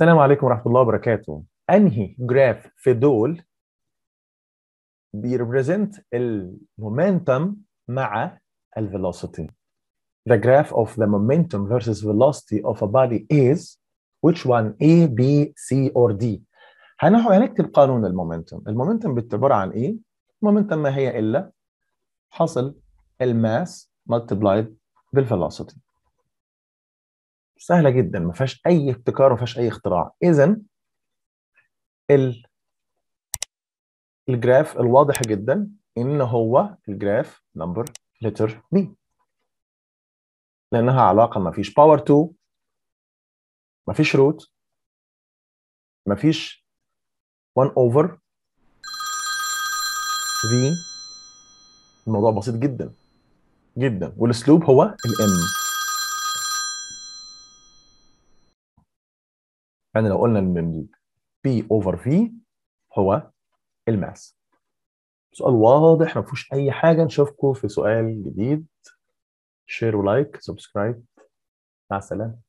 السلام عليكم ورحمه الله وبركاته انهي جراف في دول بيريبريزنت المومنتم مع الفيلوسيتي The graph of the momentum versus velocity of a body is which one A, B, C or D هنكتب قانون المومنتم المومنتم بتعبر عن ايه؟ المومنتم ما هي الا حصل الماس multiplied بالفيلوسيتي سهله جدا ما فيهاش اي ابتكار وما فيهاش اي اختراع اذا الجراف الواضح جدا ان هو الجراف نمبر لتر بي لانها علاقه ما فيش باور تو ما فيش روت ما فيش 1 اوفر في الموضوع بسيط جدا جدا والاسلوب هو الام فاحنا لو قلنا ان بي اوفر في هو الماس سؤال واضح ما فيهوش اي حاجه نشوفكم في سؤال جديد شير ولايك سبسكرايب مع السلامه